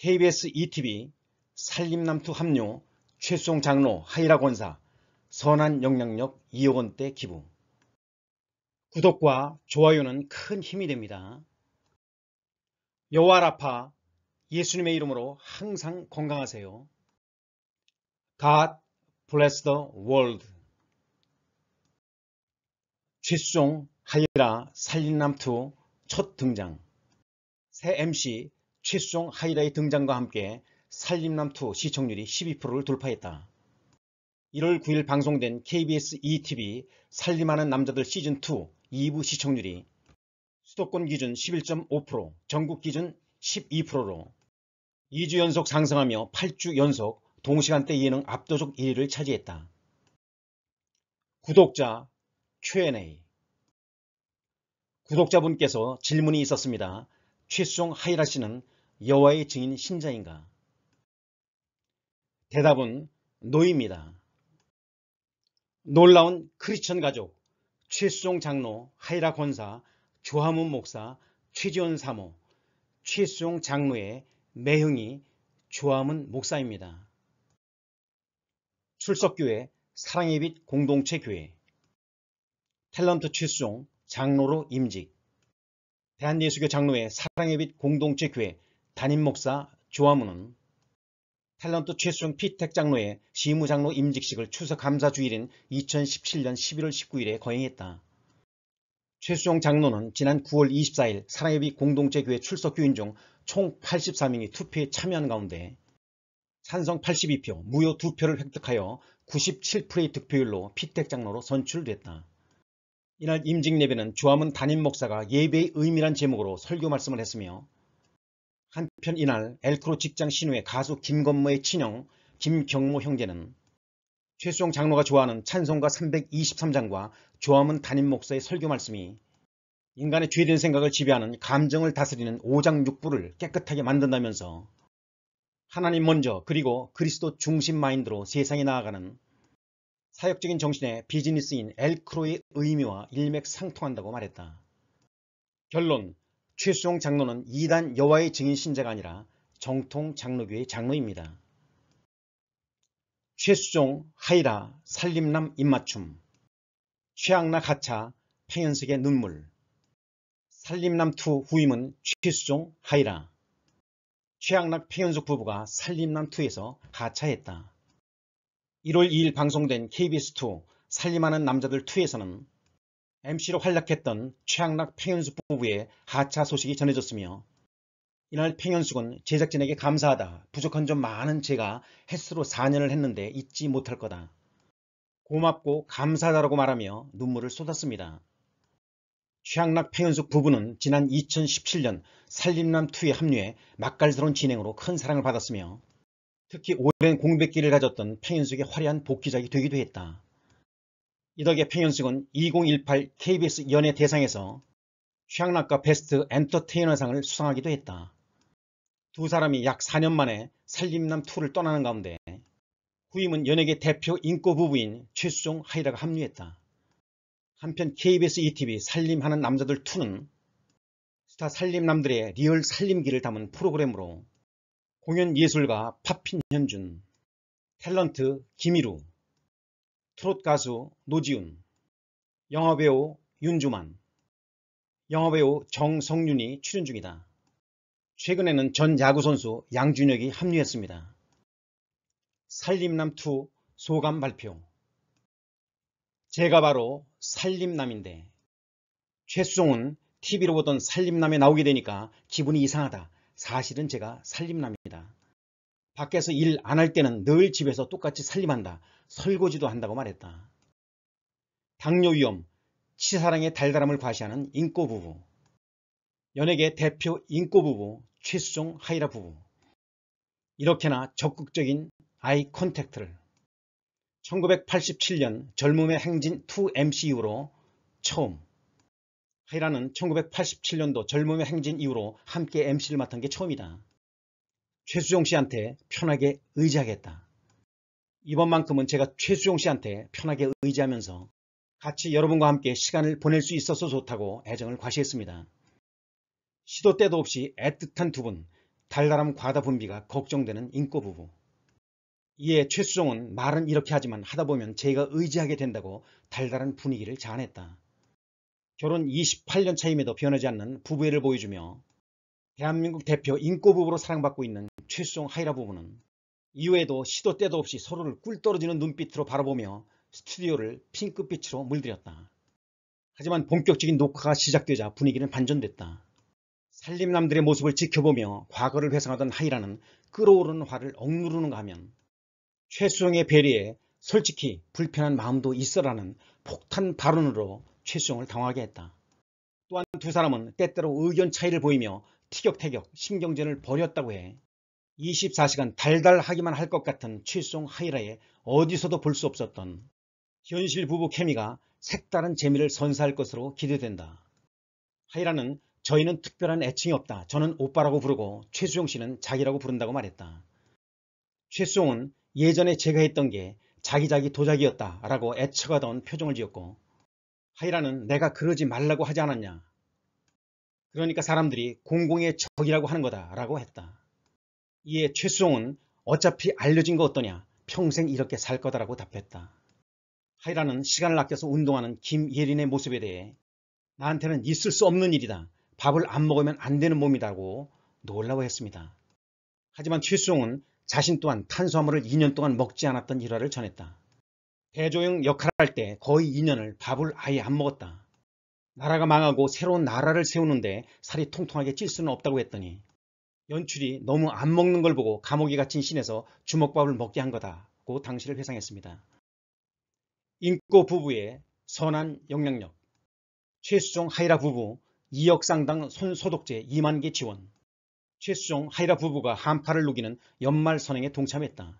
KBS ETV 산림남투 합류 최수종 장로 하이라 권사 선한 영향력 2억 원대 기부 구독과 좋아요는 큰 힘이 됩니다. 여호와 라파 예수님의 이름으로 항상 건강하세요. God bless the world. 최수종 하이라 산림남투 첫 등장 새 MC 최수종 하이라이 등장과 함께 살림남2 시청률이 12%를 돌파했다. 1월 9일 방송된 KBS ETV 살림하는 남자들 시즌2 2부 시청률이 수도권 기준 11.5%, 전국 기준 12%로 2주 연속 상승하며 8주 연속 동시간대 예능 압도적 1위를 차지했다. 구독자 Q&A 구독자분께서 질문이 있었습니다. 최수종 하이라 씨는 여호와의 증인 신자인가? 대답은 노입니다. 놀라운 크리스천 가족 최수종 장로, 하이라 권사, 조하문 목사, 최지원 사모, 최수종 장로의 매형이 조하문 목사입니다. 출석교회 사랑의 빛 공동체 교회 탤런트 최수종 장로로 임직 대한예수교 장로회 사랑의 빛 공동체 교회 담임 목사 조화문은 탤런트 최수영 피택 장로의 시무장로 임직식을 추석 감사주일인 2017년 11월 19일에 거행했다. 최수영 장로는 지난 9월 24일 사랑의 빛 공동체 교회 출석 교인 중 총 84명이 투표에 참여한 가운데 찬성 82표, 무효 2표를 획득하여 97%의 득표율로 피택 장로로 선출됐다. 이날 임직예배는 주암은 담임 목사가 예배의 의미란 제목으로 설교 말씀을 했으며 한편 이날 엘크로 직장 신우의 가수 김건모의 친형 김경모 형제는 최수영 장로가 좋아하는 찬송가 323장과 조함은 담임 목사의 설교 말씀이 인간의 죄된 생각을 지배하는 감정을 다스리는 오장육부를 깨끗하게 만든다면서 하나님 먼저 그리고 그리스도 중심 마인드로 세상에 나아가는 사역적인 정신에 비즈니스인 엘크로의 의미와 일맥상통한다고 말했다. 결론, 최수종 장로는 이단 여와의 증인 신자가 아니라 정통 장로교의 장로입니다. 최수종, 하이라, 살림남 입맞춤, 최악나 가차, 팽연석의 눈물, 살림남 투 후임은 최수종, 하이라, 최악락 팽연석 부부가 살림남 투에서 가차했다. 1월 2일 방송된 KBS2 살림하는 남자들 2에서는 MC로 활약했던 최양락 팽현숙 부부의 하차 소식이 전해졌으며 이날 팽현숙은 제작진에게 감사하다. 부족한 점 많은 제가 햇수로 4년을 했는데 잊지 못할 거다. 고맙고 감사하다라고 말하며 눈물을 쏟았습니다. 최양락 팽현숙 부부는 지난 2017년 살림남2에 합류해 맛깔스러운 진행으로 큰 사랑을 받았으며 특히 오랜 공백기를 가졌던 팽현숙의 화려한 복귀작이 되기도 했다. 이 덕에 팽현숙은 2018 KBS 연예 대상에서 취향락과 베스트 엔터테이너상을 수상하기도 했다. 두 사람이 약 4년 만에 살림남2를 떠나는 가운데 후임은 연예계 대표 인꼬 부부인 최수종 하이라가 합류했다. 한편 KBS ETV 살림하는 남자들2는 스타 살림남들의 리얼 살림기를 담은 프로그램으로 공연예술가 파핀현준, 탤런트 김희루, 트롯 가수 노지훈, 영화배우 윤주만, 영화배우 정성윤이 출연 중이다. 최근에는 전 야구선수 양준혁이 합류했습니다. 살림남2 소감 발표 제가 바로 살림남인데 최수종은 TV로 보던 살림남에 나오게 되니까 기분이 이상하다. 사실은 제가 살림남입니다. 밖에서 일 안 할 때는 늘 집에서 똑같이 살림한다. 설거지도 한다고 말했다. 당뇨 위험, 치사랑의 달달함을 과시하는 인꼬 부부. 연예계 대표 인꼬 부부 최수종 하이라 부부. 이렇게나 적극적인 아이 컨택트를 1987년 젊음의 행진 2MC 이후로 처음 하이라는 1987년도 젊음의 행진 이후로 함께 MC를 맡은 게 처음이다. 최수종 씨한테 편하게 의지하겠다. 이번만큼은 제가 최수종 씨한테 편하게 의지하면서 같이 여러분과 함께 시간을 보낼 수 있어서 좋다고 애정을 과시했습니다. 시도 때도 없이 애틋한 두 분, 달달함 과다 분비가 걱정되는 인꼬 부부. 이에 최수종은 말은 이렇게 하지만 하다 보면 제가 의지하게 된다고 달달한 분위기를 자아냈다. 결혼 28년 차임에도 변하지 않는 부부애를 보여주며 대한민국 대표 인꼬부부로 사랑받고 있는 최수종 하이라 부부는 이후에도 시도 때도 없이 서로를 꿀 떨어지는 눈빛으로 바라보며 스튜디오를 핑크빛으로 물들였다. 하지만 본격적인 녹화가 시작되자 분위기는 반전됐다. 살림남들의 모습을 지켜보며 과거를 회상하던 하이라는 끓어오르는 화를 억누르는가 하면 최수종의 배리에 솔직히 불편한 마음도 있어라는 폭탄 발언으로 최수종을 당황하게 했다. 또한 두 사람은 때때로 의견 차이를 보이며 티격태격 신경전을 벌였다고 해 24시간 달달하기만 할 것 같은 최수종 하이라에 어디서도 볼 수 없었던 현실 부부 케미가 색다른 재미를 선사할 것으로 기대된다. 하이라는 저희는 특별한 애칭이 없다. 저는 오빠라고 부르고 최수종 씨는 자기라고 부른다고 말했다. 최수종은 예전에 제가 했던 게 자기자기 도자기였다라고 애처가던 표정을 지었고 하이라는 내가 그러지 말라고 하지 않았냐. 그러니까 사람들이 공공의 적이라고 하는 거다라고 했다. 이에 최수종은 어차피 알려진 거 어떠냐. 평생 이렇게 살 거다라고 답했다. 하이라는 시간을 아껴서 운동하는 김예린의 모습에 대해 나한테는 있을 수 없는 일이다. 밥을 안 먹으면 안 되는 몸이다고 놀라워했습니다. 하지만 최수종은 자신 또한 탄수화물을 2년 동안 먹지 않았던 일화를 전했다. 대조영 역할을 할 때 거의 2년을 밥을 아예 안 먹었다. 나라가 망하고 새로운 나라를 세우는데 살이 통통하게 찔 수는 없다고 했더니 연출이 너무 안 먹는 걸 보고 감옥에 갇힌 신에서 주먹밥을 먹게 한 거다고 당시를 회상했습니다. 인꼬 부부의 선한 영향력 최수종 하이라 부부 2억 상당 손소독제 2만 개 지원 최수종 하이라 부부가 한파를 녹이는 연말 선행에 동참했다.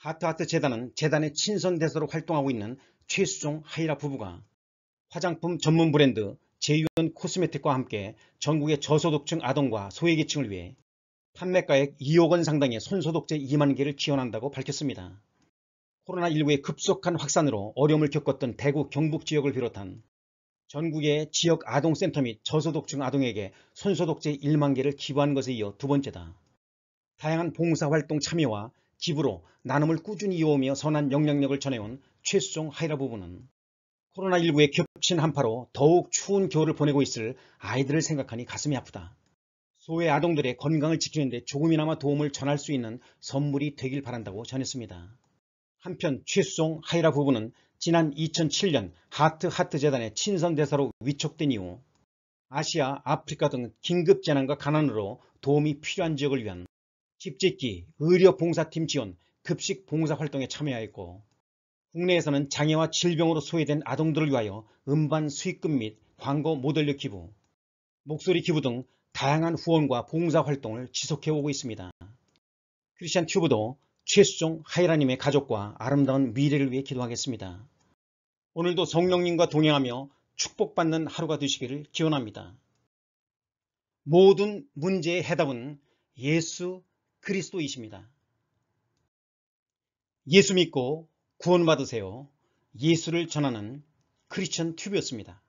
하트하트 재단은 재단의 친선 대사로 활동하고 있는 최수종 하이라 부부가 화장품 전문 브랜드 제휴원 코스메틱과 함께 전국의 저소득층 아동과 소외계층을 위해 판매가액 2억 원 상당의 손소독제 2만 개를 지원한다고 밝혔습니다. 코로나19의 급속한 확산으로 어려움을 겪었던 대구 경북 지역을 비롯한 전국의 지역 아동센터 및 저소득층 아동에게 손소독제 1만 개를 기부한 것에 이어 두 번째다. 다양한 봉사활동 참여와 기부로 나눔을 꾸준히 이어오며 선한 영향력을 전해온 최수종 하이라 부부는 코로나19의 겹친 한파로 더욱 추운 겨울을 보내고 있을 아이들을 생각하니 가슴이 아프다. 소외 아동들의 건강을 지키는데 조금이나마 도움을 전할 수 있는 선물이 되길 바란다고 전했습니다. 한편 최수종 하이라 부부는 지난 2007년 하트 하트 재단의 친선 대사로 위촉된 이후 아시아, 아프리카 등 긴급 재난과 가난으로 도움이 필요한 지역을 위한 집짓기, 의료봉사팀 지원, 급식 봉사활동에 참여하였고 국내에서는 장애와 질병으로 소외된 아동들을 위하여 음반 수익금 및 광고 모델료 기부, 목소리 기부 등 다양한 후원과 봉사활동을 지속해오고 있습니다. 크리스찬 튜브도 최수종 하이라님의 가족과 아름다운 미래를 위해 기도하겠습니다. 오늘도 성령님과 동행하며 축복받는 하루가 되시기를 기원합니다. 모든 문제의 해답은 예수 그리스도이십니다. 예수 믿고 구원받으세요. 예수를 전하는 크리스천 튜브였습니다.